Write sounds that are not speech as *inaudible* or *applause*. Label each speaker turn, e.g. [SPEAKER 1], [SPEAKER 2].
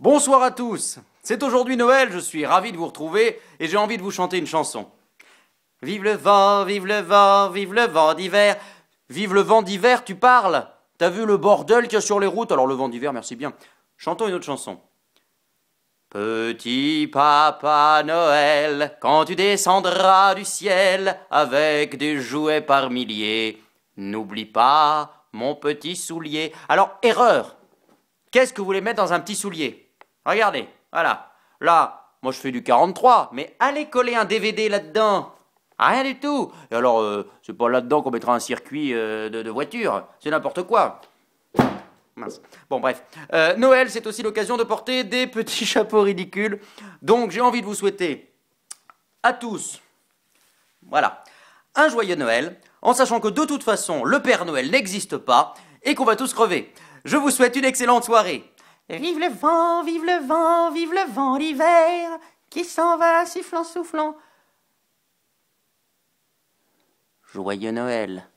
[SPEAKER 1] Bonsoir à tous. C'est aujourd'hui Noël, je suis ravi de vous retrouver et j'ai envie de vous chanter une chanson. Vive le vent, vive le vent, vive le vent d'hiver. Vive le vent d'hiver, tu parles T'as vu le bordel qu'il y a sur les routes Alors le vent d'hiver, merci bien. Chantons une autre chanson. Petit papa Noël, quand tu descendras du ciel avec des jouets par milliers, n'oublie pas mon petit soulier. Alors, erreur Qu'est-ce que vous voulez mettre dans un petit soulier Regardez, voilà. Là, moi je fais du 43, mais allez coller un DVD là-dedans. Ah, rien du tout. Et alors, euh, c'est pas là-dedans qu'on mettra un circuit euh, de, voiture. C'est n'importe quoi. Mince. Bon, bref. Euh, Noël, c'est aussi l'occasion de porter des petits *laughs* chapeaux ridicules. Donc, j'ai envie de vous souhaiter à tous, voilà, un joyeux Noël, en sachant que de toute façon, le Père Noël n'existe pas et qu'on va tous crever. Je vous souhaite une excellente soirée.
[SPEAKER 2] Vive le vent, vive le vent, vive le vent l'hiver qui s'en va sifflant, soufflant.
[SPEAKER 1] Joyeux Noël.